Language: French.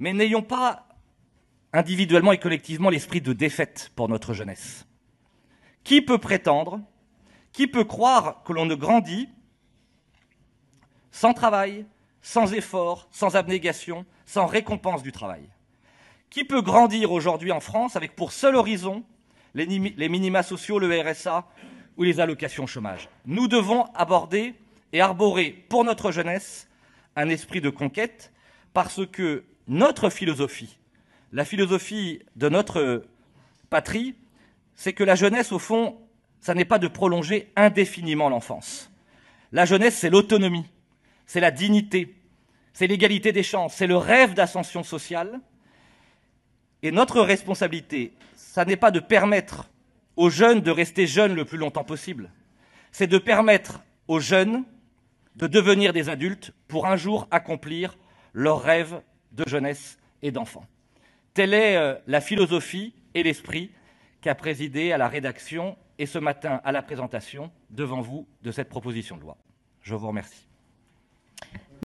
mais n'ayons pas individuellement et collectivement l'esprit de défaite pour notre jeunesse. Qui peut prétendre, qui peut croire que l'on ne grandit sans travail, sans effort, sans abnégation, sans récompense du travail Qui peut grandir aujourd'hui en France avec pour seul horizon les, minima sociaux, le RSA ou les allocations chômage Nous devons aborder et arborer pour notre jeunesse un esprit de conquête parce que notre philosophie, la philosophie de notre patrie, c'est que la jeunesse, au fond, ça n'est pas de prolonger indéfiniment l'enfance. La jeunesse, c'est l'autonomie, c'est la dignité, c'est l'égalité des chances, c'est le rêve d'ascension sociale. Et notre responsabilité, ça n'est pas de permettre aux jeunes de rester jeunes le plus longtemps possible, c'est de permettre aux jeunes de devenir des adultes pour un jour accomplir leur rêve de jeunesse et d'enfants. Telle est euh, la philosophie et l'esprit qu'a présidé à la rédaction et ce matin à la présentation devant vous de cette proposition de loi. Je vous remercie.